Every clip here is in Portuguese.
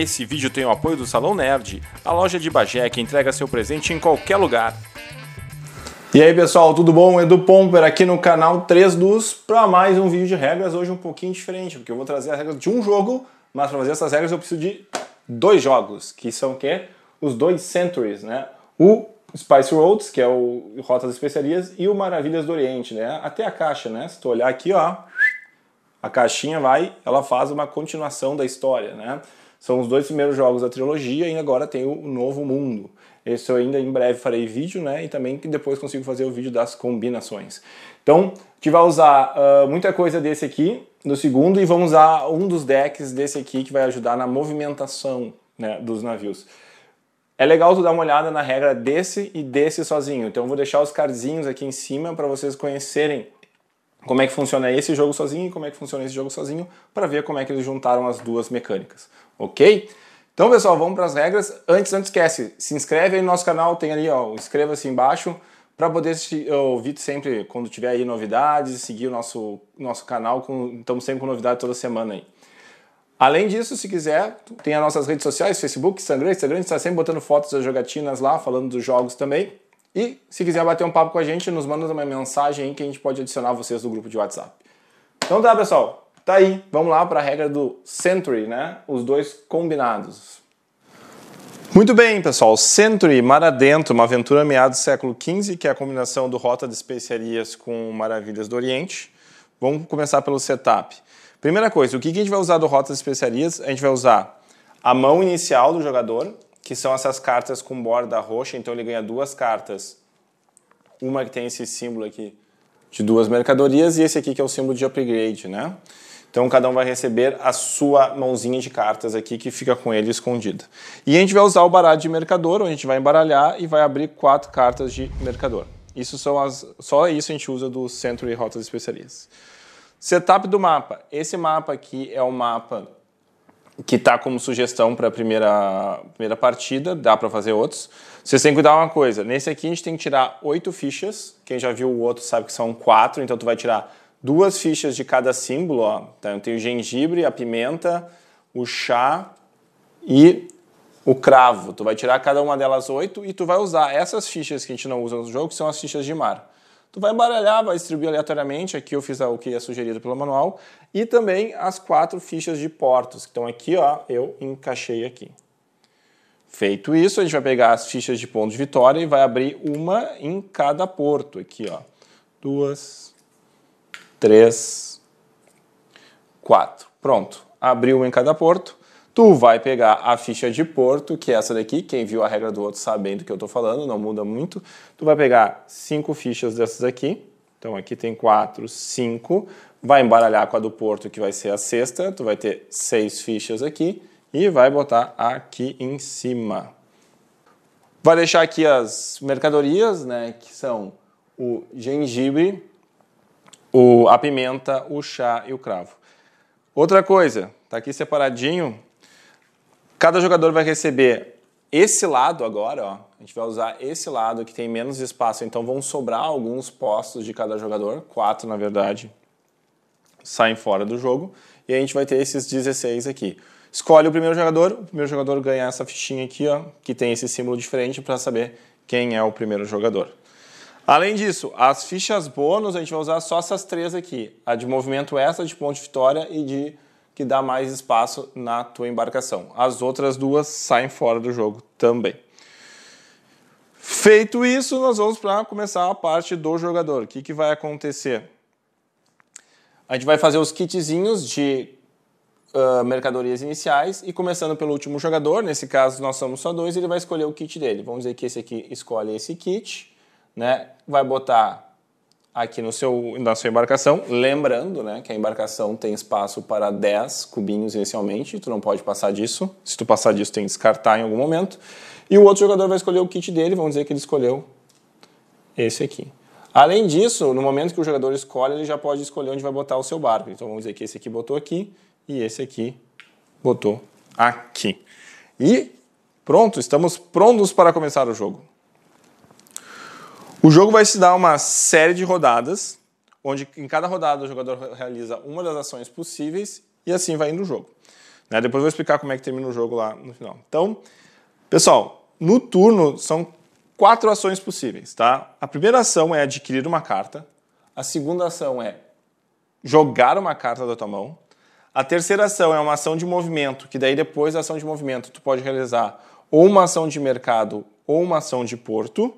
Esse vídeo tem o apoio do Salão Nerd, a loja de Bagé que entrega seu presente em qualquer lugar. E aí pessoal, tudo bom? Edu Pomper aqui no canal 3 dos para mais um vídeo de regras, hoje um pouquinho diferente, porque eu vou trazer as regras de um jogo, mas para fazer essas regras eu preciso de dois jogos, que são o quê? Os dois Centuries, né? O Spice Roads, que é o Rota das Especiarias, e o Maravilhas do Oriente, né? Até a caixa, né? Se tu olhar aqui, ó, a caixinha vai, ela faz uma continuação da história, né? São os dois primeiros jogos da trilogia e agora tem o Novo Mundo. Esse eu ainda em breve farei vídeo, né? E também que depois consigo fazer o vídeo das combinações. Então, a gente vai usar uh, muita coisa desse aqui, do segundo, e vamos usar um dos decks desse aqui que vai ajudar na movimentação né, dos navios. É legal tu dar uma olhada na regra desse e desse sozinho. Então, eu vou deixar os cardzinhos aqui em cima para vocês conhecerem como é que funciona esse jogo sozinho e como é que funciona esse jogo sozinho para ver como é que eles juntaram as duas mecânicas, ok? Então, pessoal, vamos para as regras. Antes, não esquece, se inscreve aí no nosso canal, tem ali, ó, inscreva-se embaixo para poder ouvir sempre quando tiver aí novidades, seguir o nosso, nosso canal, com, estamos sempre com novidade toda semana aí. Além disso, se quiser, tem as nossas redes sociais, Facebook, Instagram, Instagram, a gente está sempre botando fotos das jogatinas lá, falando dos jogos também. E se quiser bater um papo com a gente, nos manda uma mensagem aí que a gente pode adicionar vocês do grupo de WhatsApp. Então tá, pessoal. Tá aí. Vamos lá para a regra do Century, né? Os dois combinados. Muito bem, pessoal. Century Mar Adentro, uma aventura meados do século XV, que é a combinação do Rota de Especiarias com Maravilhas do Oriente. Vamos começar pelo setup. Primeira coisa, o que a gente vai usar do Rota de Especiarias? A gente vai usar a mão inicial do jogador, que são essas cartas com borda roxa. Então ele ganha duas cartas. Uma que tem esse símbolo aqui de duas mercadorias e esse aqui que é o símbolo de upgrade, né? Então cada um vai receber a sua mãozinha de cartas aqui que fica com ele escondida. E a gente vai usar o baralho de mercador, onde a gente vai embaralhar e vai abrir quatro cartas de mercador. Isso são as, só isso a gente usa do centro e rotas especiarias. Setup do mapa. Esse mapa aqui é o mapa que está como sugestão para a primeira, primeira partida, dá para fazer outros. Vocês têm que cuidar uma coisa, nesse aqui a gente tem que tirar oito fichas, quem já viu o outro sabe que são quatro, então tu vai tirar duas fichas de cada símbolo, ó. Então, eu tenho o gengibre, a pimenta, o chá e o cravo. Tu vai tirar cada uma delas oito e tu vai usar essas fichas que a gente não usa no jogo, que são as fichas de mar tu vai embaralhar, vai distribuir aleatoriamente, aqui eu fiz o que é sugerido pelo manual, e também as quatro fichas de portos, que estão aqui, ó, eu encaixei aqui. Feito isso, a gente vai pegar as fichas de pontos de vitória e vai abrir uma em cada porto, aqui, ó. Duas, três, quatro. Pronto, abriu uma em cada porto, Tu vai pegar a ficha de Porto, que é essa daqui, quem viu a regra do outro sabendo do que eu estou falando, não muda muito. Tu vai pegar cinco fichas dessas aqui, então aqui tem quatro, cinco. Vai embaralhar com a do Porto, que vai ser a sexta, tu vai ter seis fichas aqui e vai botar aqui em cima. Vai deixar aqui as mercadorias, né, que são o gengibre, o, a pimenta, o chá e o cravo. Outra coisa, tá aqui separadinho, Cada jogador vai receber esse lado agora, ó. A gente vai usar esse lado que tem menos espaço, então vão sobrar alguns postos de cada jogador, quatro na verdade, saem fora do jogo. E a gente vai ter esses 16 aqui. Escolhe o primeiro jogador, o primeiro jogador ganha essa fichinha aqui, ó, que tem esse símbolo diferente para saber quem é o primeiro jogador. Além disso, as fichas bônus a gente vai usar só essas três aqui: a de movimento extra, de ponto de vitória e de que dá mais espaço na tua embarcação. As outras duas saem fora do jogo também. Feito isso, nós vamos para começar a parte do jogador. O que, que vai acontecer? A gente vai fazer os kitzinhos de uh, mercadorias iniciais e começando pelo último jogador, nesse caso nós somos só dois, ele vai escolher o kit dele. Vamos dizer que esse aqui escolhe esse kit, né? vai botar aqui no seu, na sua embarcação. Lembrando né, que a embarcação tem espaço para 10 cubinhos inicialmente, tu não pode passar disso. Se tu passar disso, tem que descartar em algum momento. E o outro jogador vai escolher o kit dele, vamos dizer que ele escolheu esse aqui. Além disso, no momento que o jogador escolhe, ele já pode escolher onde vai botar o seu barco. Então vamos dizer que esse aqui botou aqui e esse aqui botou aqui. E pronto, estamos prontos para começar o jogo. O jogo vai se dar uma série de rodadas, onde em cada rodada o jogador realiza uma das ações possíveis e assim vai indo o jogo. Né? Depois eu vou explicar como é que termina o jogo lá no final. Então, pessoal, no turno são quatro ações possíveis, tá? A primeira ação é adquirir uma carta, a segunda ação é jogar uma carta da tua mão, a terceira ação é uma ação de movimento, que daí depois da ação de movimento tu pode realizar ou uma ação de mercado ou uma ação de porto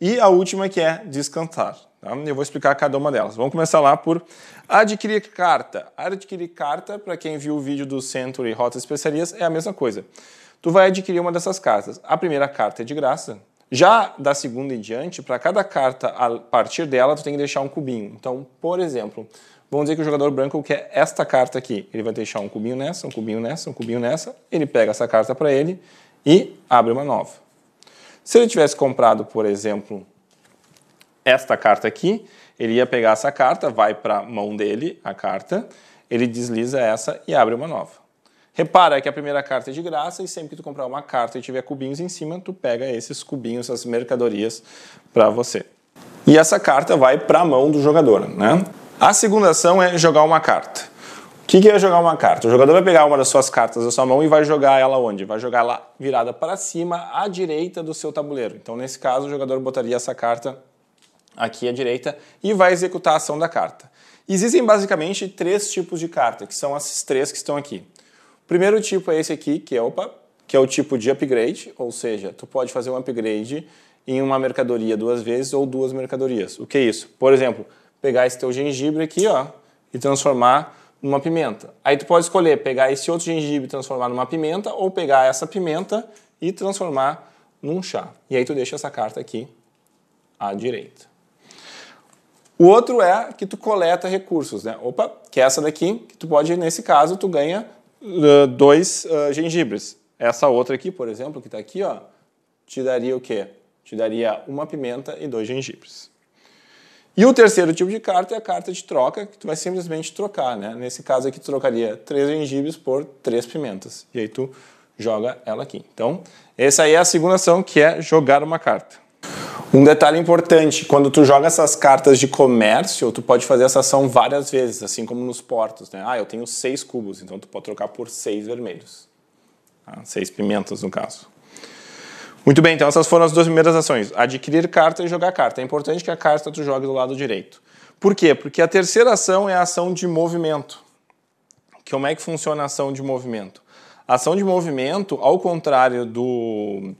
e a última que é descansar. Tá? Eu vou explicar cada uma delas. Vamos começar lá por adquirir carta. Adquirir carta, para quem viu o vídeo do Century Rota Especiarias, é a mesma coisa. Tu vai adquirir uma dessas cartas. A primeira carta é de graça. Já da segunda em diante, para cada carta a partir dela, tu tem que deixar um cubinho. Então, por exemplo, Vamos dizer que o jogador branco quer esta carta aqui. Ele vai deixar um cubinho nessa, um cubinho nessa, um cubinho nessa. Ele pega essa carta para ele e abre uma nova. Se ele tivesse comprado, por exemplo, esta carta aqui, ele ia pegar essa carta, vai para a mão dele a carta, ele desliza essa e abre uma nova. Repara que a primeira carta é de graça e sempre que tu comprar uma carta e tiver cubinhos em cima, tu pega esses cubinhos, essas mercadorias para você. E essa carta vai para a mão do jogador, né? A segunda ação é jogar uma carta. O que, que é jogar uma carta? O jogador vai pegar uma das suas cartas da sua mão e vai jogar ela onde? Vai jogar ela virada para cima, à direita do seu tabuleiro. Então, nesse caso, o jogador botaria essa carta aqui à direita e vai executar a ação da carta. Existem basicamente três tipos de carta, que são esses três que estão aqui. O primeiro tipo é esse aqui, que é, opa, que é o tipo de upgrade, ou seja, tu pode fazer um upgrade em uma mercadoria duas vezes ou duas mercadorias. O que é isso? Por exemplo, pegar esse teu gengibre aqui ó, e transformar numa pimenta. Aí tu pode escolher pegar esse outro gengibre e transformar numa pimenta ou pegar essa pimenta e transformar num chá. E aí tu deixa essa carta aqui à direita. O outro é que tu coleta recursos, né? Opa, que é essa daqui, que tu pode, nesse caso, tu ganha uh, dois uh, gengibres. Essa outra aqui, por exemplo, que está aqui, ó, te daria o quê? Te daria uma pimenta e dois gengibres. E o terceiro tipo de carta é a carta de troca, que tu vai simplesmente trocar, né? Nesse caso aqui, tu trocaria três gengibres por três pimentas. E aí tu joga ela aqui. Então, essa aí é a segunda ação, que é jogar uma carta. Um detalhe importante, quando tu joga essas cartas de comércio, tu pode fazer essa ação várias vezes, assim como nos portos, né? Ah, eu tenho seis cubos, então tu pode trocar por seis vermelhos. Ah, seis pimentas, no caso. Muito bem, então essas foram as duas primeiras ações: adquirir carta e jogar carta. É importante que a carta tu jogue do lado direito. Por quê? Porque a terceira ação é a ação de movimento. Como é que funciona a ação de movimento? A ação de movimento, ao contrário do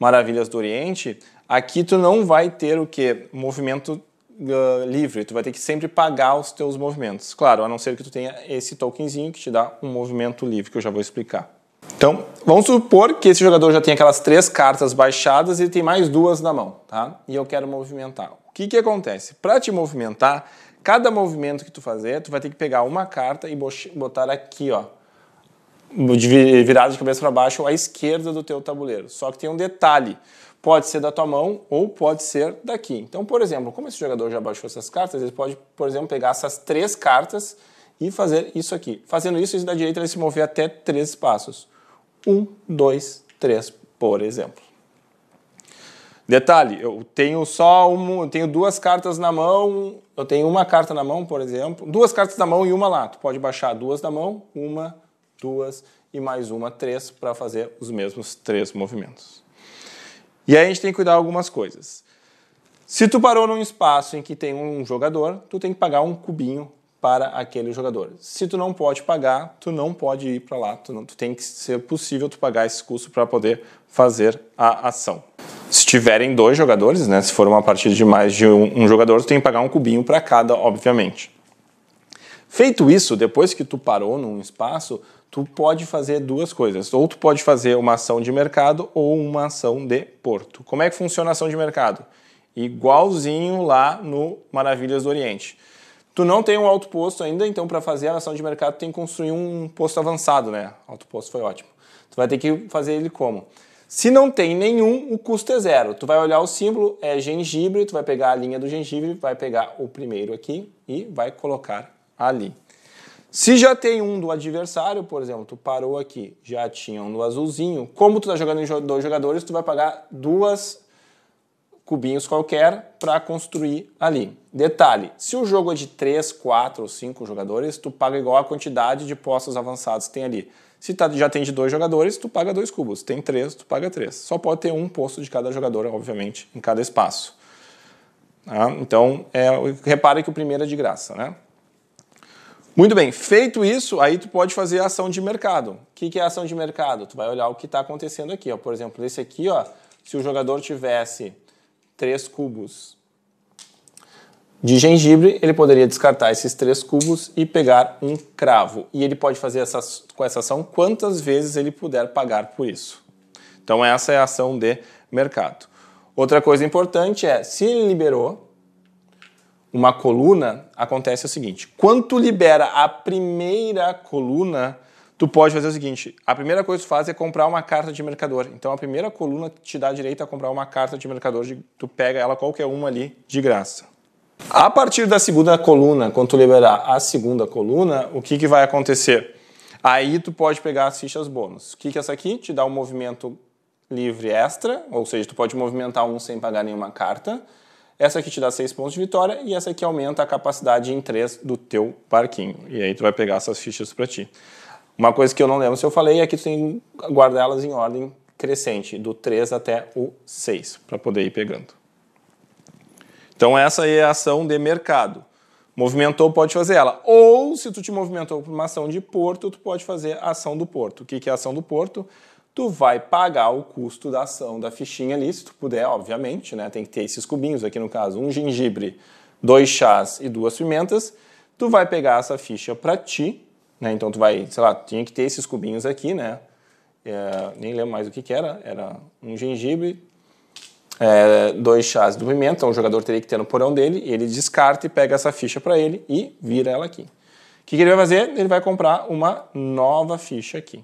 Maravilhas do Oriente, aqui tu não vai ter o que? Movimento uh, livre, tu vai ter que sempre pagar os teus movimentos. Claro, a não ser que tu tenha esse tokenzinho que te dá um movimento livre, que eu já vou explicar. Então, vamos supor que esse jogador já tem aquelas três cartas baixadas e tem mais duas na mão, tá? E eu quero movimentar. O que, que acontece? Para te movimentar, cada movimento que tu fazer, tu vai ter que pegar uma carta e botar aqui, ó, virado de cabeça para baixo à esquerda do teu tabuleiro. Só que tem um detalhe. Pode ser da tua mão ou pode ser daqui. Então, por exemplo, como esse jogador já baixou essas cartas, ele pode, por exemplo, pegar essas três cartas e fazer isso aqui. Fazendo isso, ele da direita ele se mover até três passos. 1, 2, 3, por exemplo. Detalhe, eu tenho só um, eu tenho duas cartas na mão, eu tenho uma carta na mão, por exemplo, duas cartas na mão e uma lá. Tu pode baixar duas na mão, uma, duas e mais uma, três, para fazer os mesmos três movimentos. E aí a gente tem que cuidar algumas coisas. Se tu parou num espaço em que tem um jogador, tu tem que pagar um cubinho para aquele jogador. Se tu não pode pagar, tu não pode ir para lá, tu, não, tu tem que ser possível tu pagar esse custo para poder fazer a ação. Se tiverem dois jogadores, né, se for uma partida de mais de um, um jogador, tu tem que pagar um cubinho para cada, obviamente. Feito isso, depois que tu parou num espaço, tu pode fazer duas coisas. Ou tu pode fazer uma ação de mercado ou uma ação de porto. Como é que funciona a ação de mercado? Igualzinho lá no Maravilhas do Oriente Tu não tem um alto posto ainda, então para fazer a ação de mercado tem que construir um posto avançado, né? Alto posto foi ótimo. Tu vai ter que fazer ele como? Se não tem nenhum, o custo é zero. Tu vai olhar o símbolo, é gengibre, tu vai pegar a linha do gengibre, vai pegar o primeiro aqui e vai colocar ali. Se já tem um do adversário, por exemplo, tu parou aqui, já tinha um do azulzinho, como tu tá jogando em dois jogadores, tu vai pagar duas cubinhos qualquer para construir ali. Detalhe, se o jogo é de 3, 4 ou 5 jogadores, tu paga igual a quantidade de postos avançados que tem ali. Se tá, já tem de dois jogadores, tu paga dois cubos. Tem três, tu paga três. Só pode ter um posto de cada jogador, obviamente, em cada espaço. Ah, então, é, repare que o primeiro é de graça, né? Muito bem, feito isso, aí tu pode fazer a ação de mercado. O que, que é ação de mercado? Tu vai olhar o que está acontecendo aqui. Ó. Por exemplo, esse aqui, ó, se o jogador tivesse três cubos de gengibre, ele poderia descartar esses três cubos e pegar um cravo. E ele pode fazer essa, com essa ação quantas vezes ele puder pagar por isso. Então essa é a ação de mercado. Outra coisa importante é, se ele liberou uma coluna, acontece o seguinte, quando libera a primeira coluna, tu pode fazer o seguinte, a primeira coisa que tu faz é comprar uma carta de mercador. Então a primeira coluna te dá direito a comprar uma carta de mercador, tu pega ela qualquer uma ali de graça. A partir da segunda coluna, quando tu liberar a segunda coluna, o que, que vai acontecer? Aí tu pode pegar as fichas bônus. O que, que é essa aqui? Te dá um movimento livre extra, ou seja, tu pode movimentar um sem pagar nenhuma carta. Essa aqui te dá 6 pontos de vitória e essa aqui aumenta a capacidade em 3 do teu parquinho. E aí tu vai pegar essas fichas para ti. Uma coisa que eu não lembro se eu falei é que tu tem que guardar elas em ordem crescente, do 3 até o 6, para poder ir pegando. Então essa é a ação de mercado. Movimentou, pode fazer ela. Ou se tu te movimentou para uma ação de porto, tu pode fazer a ação do porto. O que é a ação do porto? Tu vai pagar o custo da ação da fichinha ali, se tu puder, obviamente, né? Tem que ter esses cubinhos aqui no caso, um gengibre, dois chás e duas pimentas. Tu vai pegar essa ficha para ti, né? Então tu vai, sei lá, tinha que ter esses cubinhos aqui, né? É, nem lembro mais o que, que era. Era um gengibre, é, dois chás do pimenta, então o jogador teria que ter no porão dele, ele descarta e pega essa ficha para ele e vira ela aqui. O que, que ele vai fazer? Ele vai comprar uma nova ficha aqui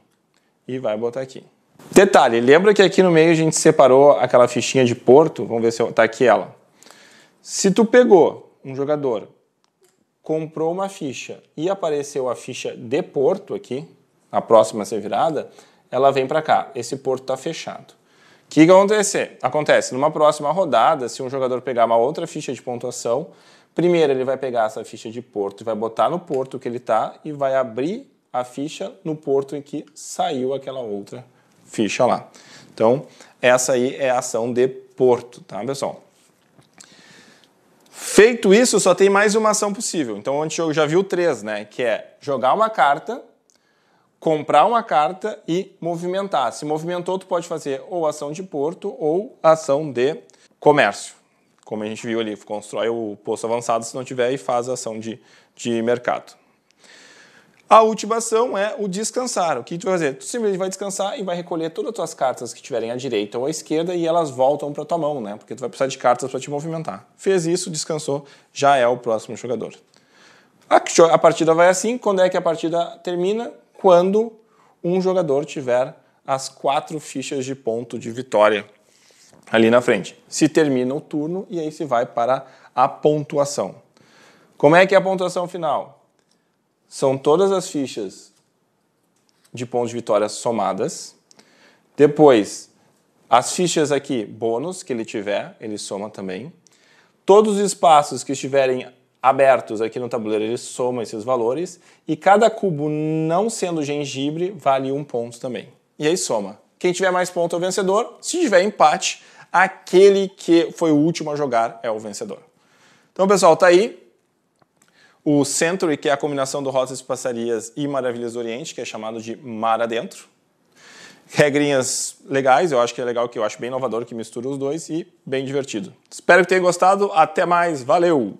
e vai botar aqui. Detalhe, lembra que aqui no meio a gente separou aquela fichinha de porto? Vamos ver se está aqui ela. Se tu pegou um jogador, comprou uma ficha e apareceu a ficha de porto aqui, a próxima a ser virada, ela vem para cá. Esse porto está fechado. O que, que acontece? acontece? Numa próxima rodada, se um jogador pegar uma outra ficha de pontuação, primeiro ele vai pegar essa ficha de porto e vai botar no porto que ele está e vai abrir a ficha no porto em que saiu aquela outra ficha lá. Então, essa aí é a ação de porto, tá, pessoal? Feito isso, só tem mais uma ação possível. Então, o antijogo já viu três, né? Que é jogar uma carta comprar uma carta e movimentar. Se movimentou, tu pode fazer ou ação de porto ou ação de comércio. Como a gente viu ali, constrói o posto avançado se não tiver e faz a ação de, de mercado. A última ação é o descansar. O que tu vai fazer? Tu simplesmente vai descansar e vai recolher todas as tuas cartas que tiverem à direita ou à esquerda e elas voltam para tua mão, né? Porque tu vai precisar de cartas para te movimentar. Fez isso, descansou, já é o próximo jogador. A, partida vai assim. Quando é que a partida termina? quando um jogador tiver as quatro fichas de ponto de vitória ali na frente. Se termina o turno e aí se vai para a pontuação. Como é que é a pontuação final? São todas as fichas de pontos de vitória somadas. Depois, as fichas aqui bônus que ele tiver, ele soma também. Todos os espaços que estiverem abertos aqui no tabuleiro, eles somam esses valores e cada cubo não sendo gengibre vale um ponto também. E aí soma. Quem tiver mais ponto é o vencedor, se tiver empate, aquele que foi o último a jogar é o vencedor. Então, pessoal, tá aí o Century, que é a combinação do Rosas Passarias e Maravilhas do Oriente, que é chamado de Mar Adentro. Regrinhas legais, eu acho que é legal, que eu acho bem inovador, que mistura os dois e bem divertido. Espero que tenha gostado, até mais, valeu!